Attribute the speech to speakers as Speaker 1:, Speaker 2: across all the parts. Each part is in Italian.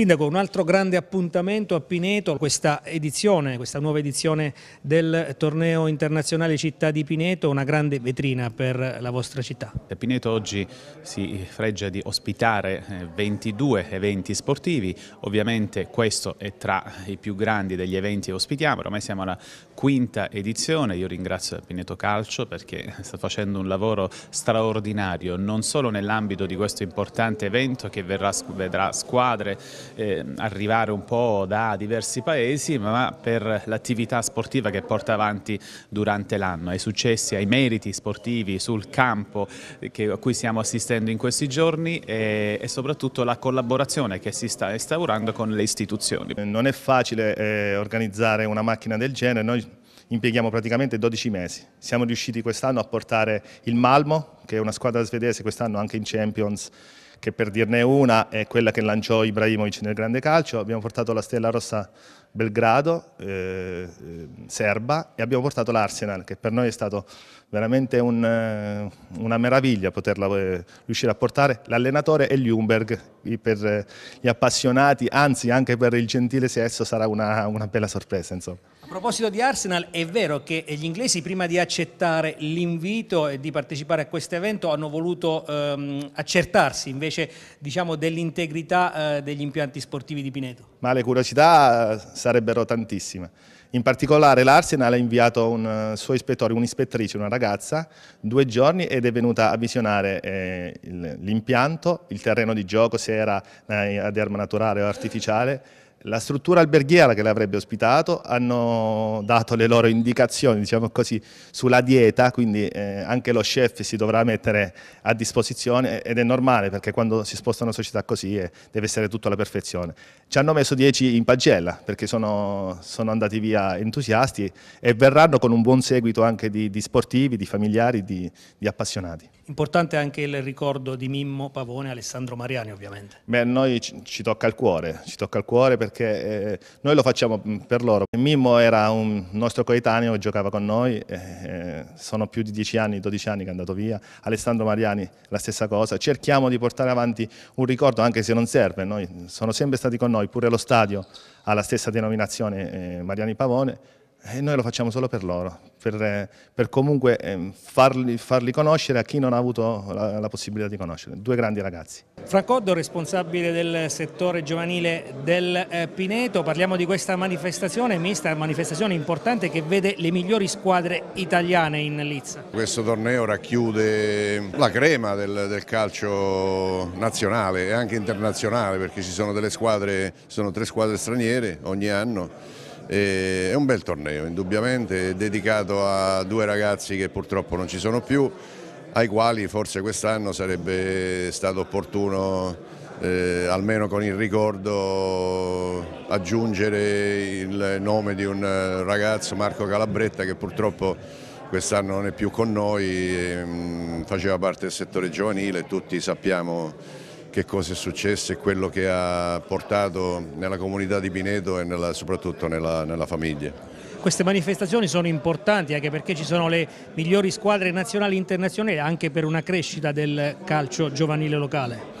Speaker 1: Sindaco, un altro grande appuntamento a Pineto, questa edizione, questa nuova edizione del torneo internazionale Città di Pineto, una grande vetrina per la vostra città.
Speaker 2: Pineto oggi si freggia di ospitare 22 eh, eventi sportivi, ovviamente questo è tra i più grandi degli eventi che ospitiamo, ormai siamo alla quinta edizione, io ringrazio Pineto Calcio perché sta facendo un lavoro straordinario, non solo nell'ambito di questo importante evento che verrà, vedrà squadre eh, arrivare un po' da diversi paesi, ma per l'attività sportiva che porta avanti durante l'anno, ai successi, ai meriti sportivi sul campo eh, che, a cui stiamo assistendo in questi giorni e, e soprattutto la collaborazione che si sta instaurando con le istituzioni. Eh, non è facile eh, organizzare una macchina del genere, noi impieghiamo praticamente 12 mesi. Siamo riusciti quest'anno a portare il Malmo, che è una squadra svedese, quest'anno anche in Champions, che per dirne una è quella che lanciò Ibrahimovic nel grande calcio, abbiamo portato la Stella Rossa Belgrado, eh, eh serba, e abbiamo portato l'Arsenal, che per noi è stato veramente un, eh, una meraviglia poterla eh, riuscire a portare. L'allenatore è Ljungberg, per eh, gli appassionati, anzi anche per il gentile sesso sarà una, una bella sorpresa. Insomma.
Speaker 1: A proposito di Arsenal, è vero che gli inglesi prima di accettare l'invito e di partecipare a questo evento hanno voluto ehm, accertarsi invece diciamo, dell'integrità eh, degli impianti sportivi di Pineto?
Speaker 2: Ma le curiosità eh, sarebbero tantissime. In particolare l'Arsenal ha inviato un eh, suo ispettore, un'ispettrice, una ragazza, due giorni ed è venuta a visionare eh, l'impianto, il terreno di gioco, se era eh, ad erba naturale o artificiale, la struttura alberghiera che l'avrebbe ospitato, hanno dato le loro indicazioni diciamo così, sulla dieta, quindi eh, anche lo chef si dovrà mettere a disposizione ed è normale perché quando si sposta una società così eh, deve essere tutto alla perfezione. Ci hanno messo 10 in pagella perché sono, sono, andati via entusiasti e verranno con un buon seguito anche di, di sportivi, di familiari, di, di appassionati.
Speaker 1: Importante anche il ricordo di Mimmo Pavone e Alessandro Mariani ovviamente.
Speaker 2: Beh, a noi ci, ci, tocca il cuore, ci tocca il cuore perché eh, noi lo facciamo mm, per loro. Mimmo era un nostro coetaneo, giocava con noi, eh, eh sono più di 10 anni, 12 anni che è andato via. Alessandro Mariani la stessa cosa. Cerchiamo di portare avanti un ricordo anche se non serve, noi sono sempre stati con noi, pure lo stadio ha la stessa denominazione eh, Mariani Pavone e noi lo facciamo solo per loro, per, per comunque ehm, farli, farli, conoscere a chi non ha avuto la, la possibilità di conoscere, due grandi ragazzi.
Speaker 1: Fracoddo, responsabile del settore giovanile del eh, Pineto, parliamo di questa manifestazione mista, manifestazione importante che vede le migliori squadre italiane in Lizza.
Speaker 3: Questo torneo racchiude la crema del, del calcio nazionale e anche internazionale perché ci sono delle squadre, sono tre squadre straniere ogni anno e eh, è un bel torneo, indubbiamente, dedicato a due ragazzi che purtroppo non ci sono più, ai quali forse quest'anno sarebbe stato opportuno eh, almeno con il ricordo aggiungere il nome di un ragazzo, Marco Calabretta, che purtroppo quest'anno non è più con noi, ehm, faceva parte del settore giovanile, tutti sappiamo che cosa è successo e quello che ha portato nella comunità di Pineto e nella, soprattutto nella, nella famiglia
Speaker 1: queste manifestazioni sono importanti anche perché ci sono le migliori squadre nazionali e internazionali anche per una crescita del calcio giovanile locale.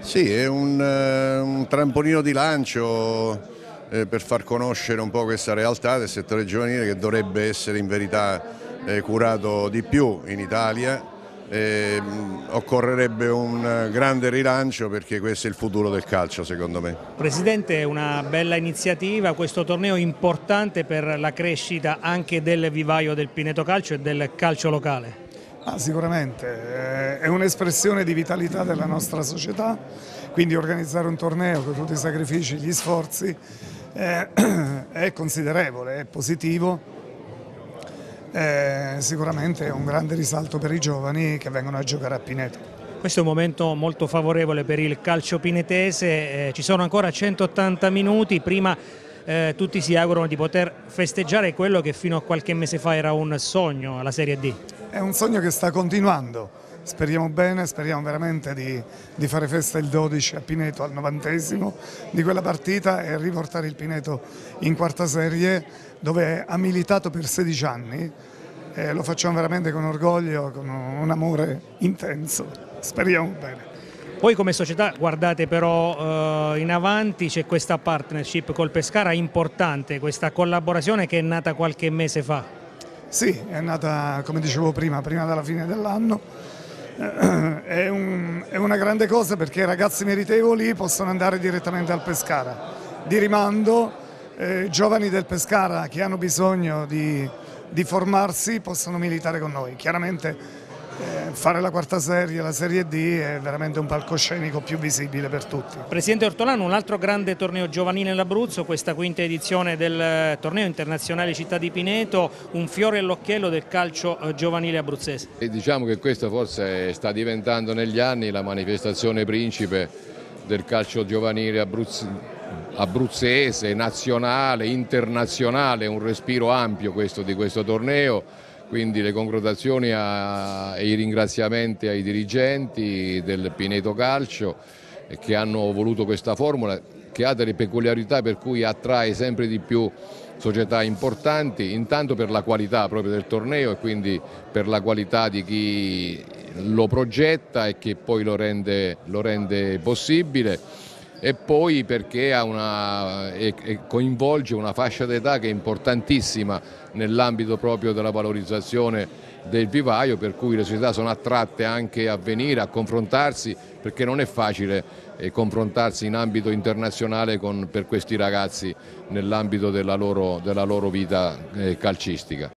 Speaker 3: Sì, è un, eh, un trampolino di lancio eh, per far conoscere un po' questa realtà del settore giovanile che dovrebbe essere in verità eh, curato di più in Italia eh, occorrerebbe un grande rilancio perché questo è il futuro del calcio secondo me.
Speaker 1: Presidente è una bella iniziativa, questo torneo importante per la crescita anche del vivaio del Pineto Calcio e del calcio locale.
Speaker 4: Ah, sicuramente, eh, è un'espressione di vitalità della nostra società, quindi organizzare un torneo con tutti i sacrifici, gli sforzi eh, è considerevole, è positivo eh, sicuramente è un grande risalto per i giovani che vengono a giocare
Speaker 1: a Pineto. Questo è un momento molto favorevole per il calcio pinetese, eh, ci sono ancora 180 minuti, prima eh, tutti si augurano di poter festeggiare quello che fino a qualche mese fa era un sogno la Serie D.
Speaker 4: È un sogno che sta continuando speriamo bene, speriamo veramente di, di, fare festa il 12 a Pineto al novantesimo di quella partita e riportare il Pineto in quarta serie dove ha militato per 16 anni e lo facciamo veramente con orgoglio, con un amore
Speaker 1: intenso,
Speaker 4: speriamo bene.
Speaker 1: Voi come società guardate però eh, in avanti c'è questa partnership col Pescara importante, questa collaborazione che è nata qualche mese fa.
Speaker 4: Sì, è nata come dicevo prima, prima della fine dell'anno è, un, è una grande cosa perché i ragazzi meritevoli possono andare direttamente al Pescara. Di rimando, eh, giovani del Pescara che hanno bisogno di, di formarsi possono militare con noi. Chiaramente eh, fare la quarta serie, la Serie D è veramente un palcoscenico più visibile per tutti.
Speaker 1: Presidente Ortolano, un altro grande torneo giovanile in Abruzzo, questa quinta edizione del eh, torneo internazionale Città di Pineto, un fiore all'occhiello del calcio eh, giovanile abruzzese.
Speaker 5: E diciamo che questa forse sta diventando negli anni la manifestazione principe del calcio giovanile abruzz... abruzzese, nazionale, internazionale, un respiro ampio questo di questo torneo quindi le congratulazioni a, e i ringraziamenti ai dirigenti del Pineto Calcio che hanno voluto questa formula che ha delle peculiarità per cui attrae sempre di più società importanti, intanto per la qualità proprio del torneo e quindi per la qualità di chi lo progetta e che poi lo rende, lo rende possibile e poi perché una, e, e coinvolge una fascia d'età che è importantissima nell'ambito proprio della valorizzazione del vivaio per cui le società sono attratte anche a venire, a confrontarsi perché non è facile eh, confrontarsi in ambito internazionale con, per questi ragazzi nell'ambito della, della loro, vita eh, calcistica.